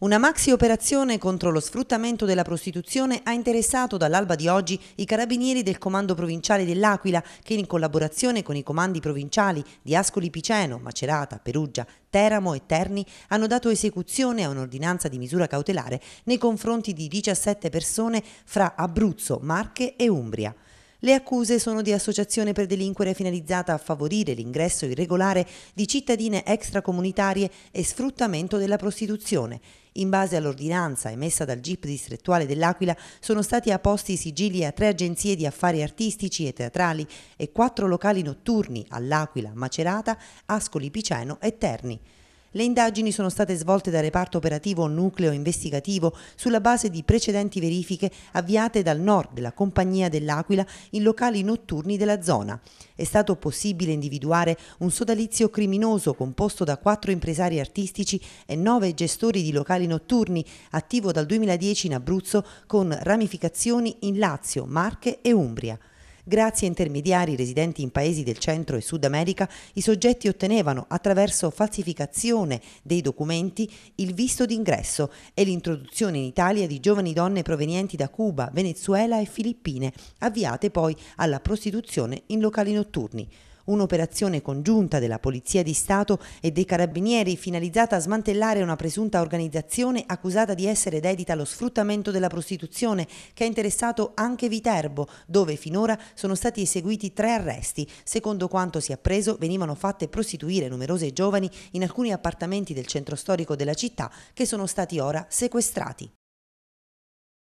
Una maxi operazione contro lo sfruttamento della prostituzione ha interessato dall'alba di oggi i carabinieri del comando provinciale dell'Aquila che in collaborazione con i comandi provinciali di Ascoli Piceno, Macerata, Perugia, Teramo e Terni hanno dato esecuzione a un'ordinanza di misura cautelare nei confronti di 17 persone fra Abruzzo, Marche e Umbria. Le accuse sono di associazione per delinquere finalizzata a favorire l'ingresso irregolare di cittadine extracomunitarie e sfruttamento della prostituzione. In base all'ordinanza emessa dal GIP distrettuale dell'Aquila sono stati apposti sigilli a tre agenzie di affari artistici e teatrali e quattro locali notturni all'Aquila, Macerata, Ascoli Piceno e Terni. Le indagini sono state svolte dal reparto operativo nucleo investigativo sulla base di precedenti verifiche avviate dal nord della compagnia dell'Aquila in locali notturni della zona. È stato possibile individuare un sodalizio criminoso composto da quattro impresari artistici e nove gestori di locali notturni, attivo dal 2010 in Abruzzo con ramificazioni in Lazio, Marche e Umbria. Grazie a intermediari residenti in paesi del Centro e Sud America, i soggetti ottenevano, attraverso falsificazione dei documenti, il visto d'ingresso e l'introduzione in Italia di giovani donne provenienti da Cuba, Venezuela e Filippine, avviate poi alla prostituzione in locali notturni un'operazione congiunta della Polizia di Stato e dei Carabinieri finalizzata a smantellare una presunta organizzazione accusata di essere dedita allo sfruttamento della prostituzione che ha interessato anche Viterbo, dove finora sono stati eseguiti tre arresti. Secondo quanto si è appreso venivano fatte prostituire numerose giovani in alcuni appartamenti del centro storico della città che sono stati ora sequestrati.